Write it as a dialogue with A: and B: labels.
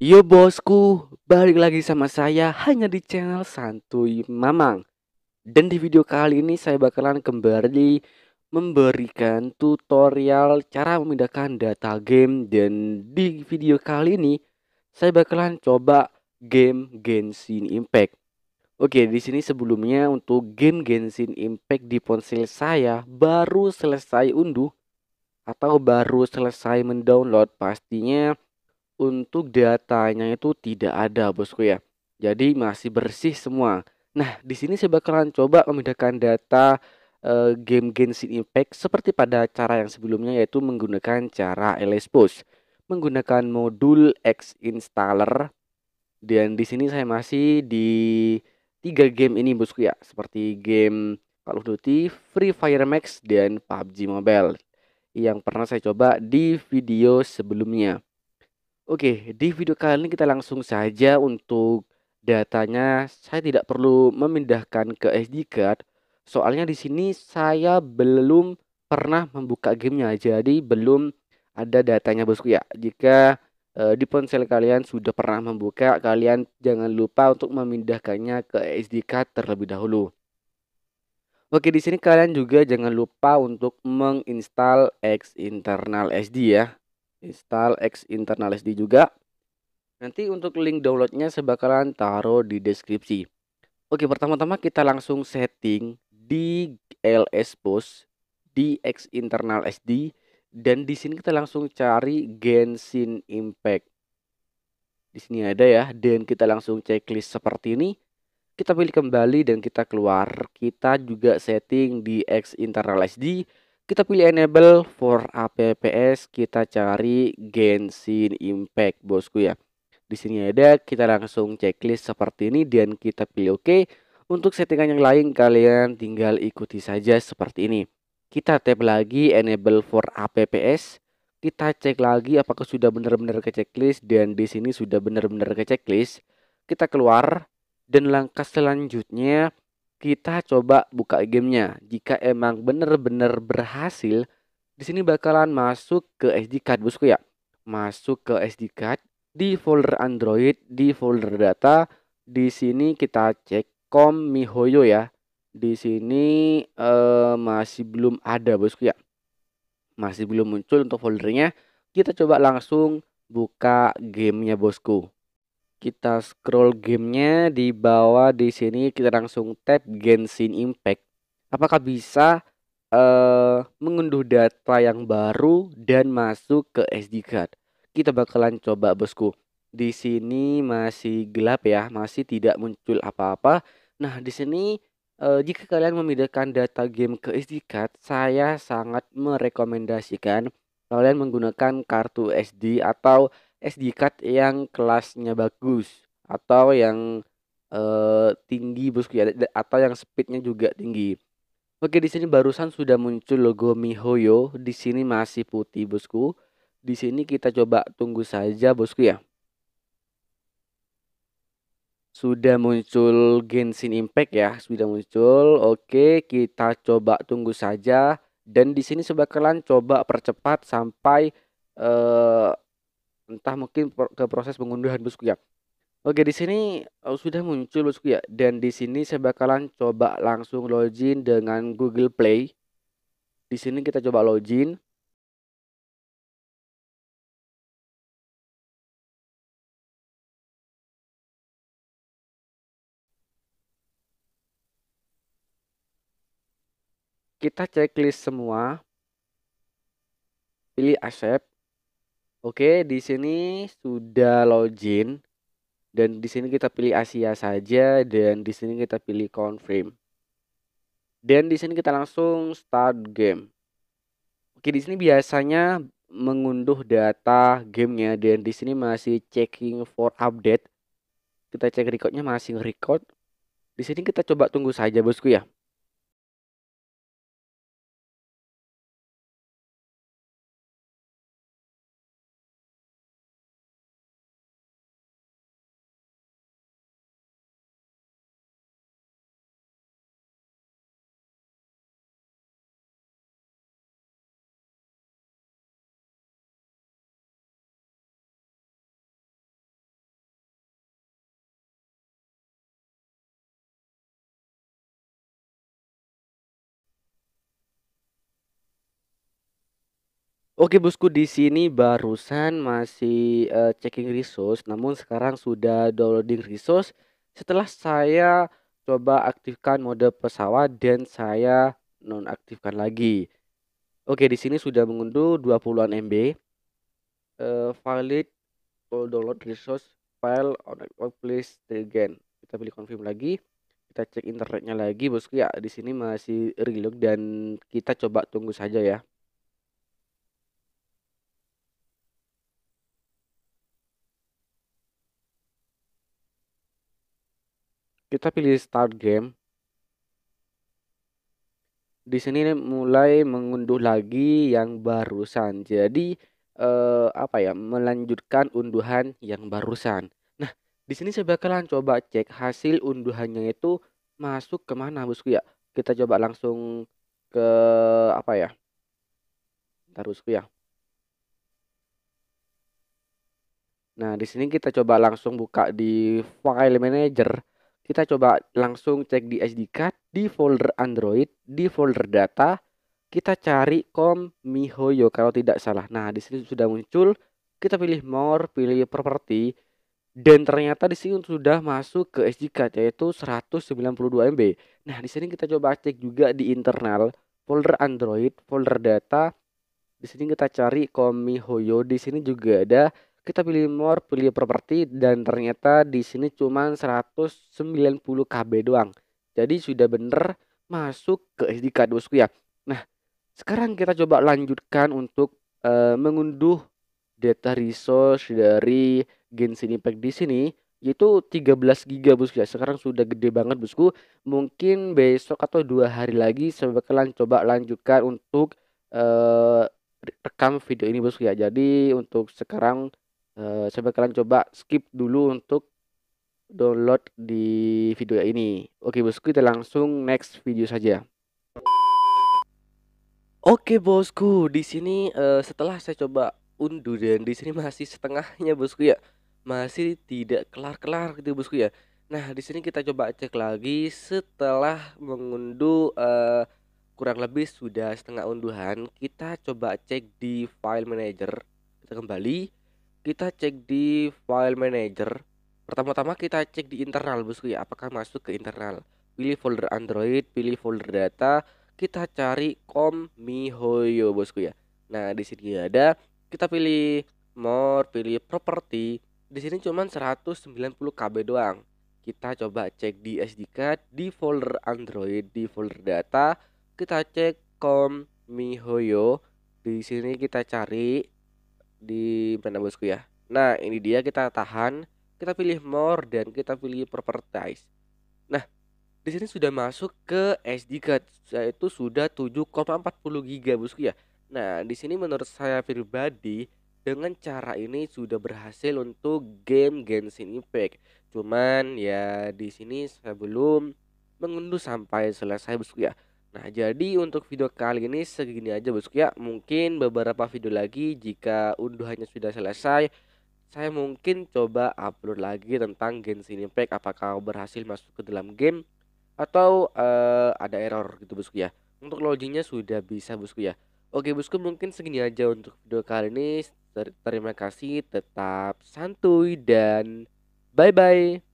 A: Yo bosku, balik lagi sama saya hanya di channel Santuy Mamang Dan di video kali ini saya bakalan kembali memberikan tutorial cara memindahkan data game Dan di video kali ini saya bakalan coba game Genshin Impact Oke, di sini sebelumnya untuk game Genshin Impact di ponsel saya baru selesai unduh atau baru selesai mendownload pastinya untuk datanya itu tidak ada bosku ya. Jadi masih bersih semua. Nah, di sini saya bakalan coba memindahkan data uh, game Genshin Impact seperti pada cara yang sebelumnya yaitu menggunakan cara LSPost menggunakan modul X installer dan di sini saya masih di tiga game ini bosku ya seperti game Call of Duty, Free Fire Max dan PUBG Mobile yang pernah saya coba di video sebelumnya. Oke, di video kali ini kita langsung saja untuk datanya saya tidak perlu memindahkan ke SD card. Soalnya di sini saya belum pernah membuka gamenya, jadi belum ada datanya bosku ya. Jika e, di ponsel kalian sudah pernah membuka, kalian jangan lupa untuk memindahkannya ke SD card terlebih dahulu. Oke, di sini kalian juga jangan lupa untuk menginstal X internal SD ya install X internal SD juga. Nanti untuk link downloadnya saya bakalan taruh di deskripsi. Oke, pertama-tama kita langsung setting di LS Post di X internal SD dan di sini kita langsung cari Genshin Impact. Di sini ada ya dan kita langsung checklist seperti ini. Kita pilih kembali dan kita keluar. Kita juga setting di X internal SD kita pilih enable for apps kita cari Genshin Impact bosku ya di sini ada kita langsung checklist seperti ini dan kita pilih oke okay. untuk settingan yang lain kalian tinggal ikuti saja seperti ini kita tap lagi enable for apps kita cek lagi apakah sudah benar-benar ke checklist dan di sini sudah benar-benar ke checklist kita keluar dan langkah selanjutnya kita coba buka gamenya. Jika emang bener-bener berhasil, di sini bakalan masuk ke SD card bosku ya. Masuk ke SD card di folder Android, di folder data. Di sini kita cek com mihoyo ya. Di sini eh, masih belum ada bosku ya. Masih belum muncul untuk foldernya. Kita coba langsung buka gamenya bosku kita scroll gamenya di bawah di sini kita langsung tap Genshin Impact apakah bisa uh, mengunduh data yang baru dan masuk ke SD card kita bakalan coba bosku di sini masih gelap ya masih tidak muncul apa-apa nah di sini uh, jika kalian memindahkan data game ke SD card saya sangat merekomendasikan kalian menggunakan kartu SD atau SD card yang kelasnya bagus atau yang uh, tinggi bosku ya atau yang speednya juga tinggi. Oke di sini barusan sudah muncul logo MiHoYo. Di sini masih putih bosku. Di sini kita coba tunggu saja bosku ya. Sudah muncul Genshin Impact ya, sudah muncul. Oke, kita coba tunggu saja dan di sini sebakalan coba percepat sampai uh, entah mungkin ke proses pengunduhan bosku ya. Oke, di sini uh, sudah muncul bosku ya dan di sini saya bakalan coba langsung login dengan Google Play. Di sini kita coba login. Kita checklist semua. Pilih accept. Oke, di sini sudah login dan di sini kita pilih Asia saja dan di sini kita pilih confirm. Dan di sini kita langsung start game. Oke, di sini biasanya mengunduh data gamenya dan di sini masih checking for update. Kita cek recordnya masih record. Di sini kita coba tunggu saja bosku ya. Oke bosku di sini barusan masih uh, checking resource namun sekarang sudah downloading resource setelah saya coba aktifkan mode pesawat dan saya nonaktifkan lagi. Oke di sini sudah mengunduh 20-an MB. Uh, valid all download resource file on, on please again. Kita pilih confirm lagi. Kita cek internetnya lagi bosku ya di sini masih reload dan kita coba tunggu saja ya. kita pilih start game di sini mulai mengunduh lagi yang barusan jadi eh, apa ya melanjutkan unduhan yang barusan nah di sini saya bakalan coba cek hasil unduhannya itu masuk kemana bosku ya kita coba langsung ke apa ya Terus bosku ya nah di sini kita coba langsung buka di file manager kita coba langsung cek di SD card, di folder Android, di folder data, kita cari com mihoyo kalau tidak salah. Nah, di sini sudah muncul, kita pilih more, pilih property dan ternyata di sini sudah masuk ke SD card yaitu 192 MB. Nah, di sini kita coba cek juga di internal folder Android, folder data. Di sini kita cari com mihoyo, di sini juga ada kita pilih more, pilih properti dan ternyata di sini cuma 190 KB doang. Jadi sudah bener masuk ke SD card bosku ya. Nah, sekarang kita coba lanjutkan untuk uh, mengunduh data resource dari Genshin Impact di sini yaitu 13 GB bosku ya sekarang sudah gede banget bosku mungkin besok atau dua hari lagi saya bakalan coba lanjutkan untuk uh, rekam video ini bosku ya jadi untuk sekarang Coba eh, saya bakalan coba skip dulu untuk download di video ini. Oke bosku kita langsung next video saja. Oke bosku, di sini uh, setelah saya coba unduh dan di sini masih setengahnya bosku ya, masih tidak kelar-kelar gitu bosku ya. Nah di sini kita coba cek lagi setelah mengunduh uh, kurang lebih sudah setengah unduhan, kita coba cek di file manager kita kembali kita cek di file manager pertama-tama kita cek di internal bosku ya apakah masuk ke internal pilih folder android pilih folder data kita cari com mihoyo bosku ya nah di sini ada kita pilih more pilih property di sini cuman 190 KB doang kita coba cek di SD card di folder android di folder data kita cek com mihoyo di sini kita cari di mana bosku ya nah ini dia kita tahan kita pilih more dan kita pilih properties nah di sini sudah masuk ke SD card yaitu sudah 7,40 giga bosku ya nah di sini menurut saya pribadi dengan cara ini sudah berhasil untuk game Genshin Impact cuman ya di sini saya belum mengunduh sampai selesai bosku ya Nah, jadi untuk video kali ini segini aja bosku ya. Mungkin beberapa video lagi jika unduhannya sudah selesai, saya mungkin coba upload lagi tentang Genshin Impact apakah berhasil masuk ke dalam game atau uh, ada error gitu bosku ya. Untuk loginnya sudah bisa bosku ya. Oke bosku mungkin segini aja untuk video kali ini. Ter terima kasih, tetap santuy dan bye-bye.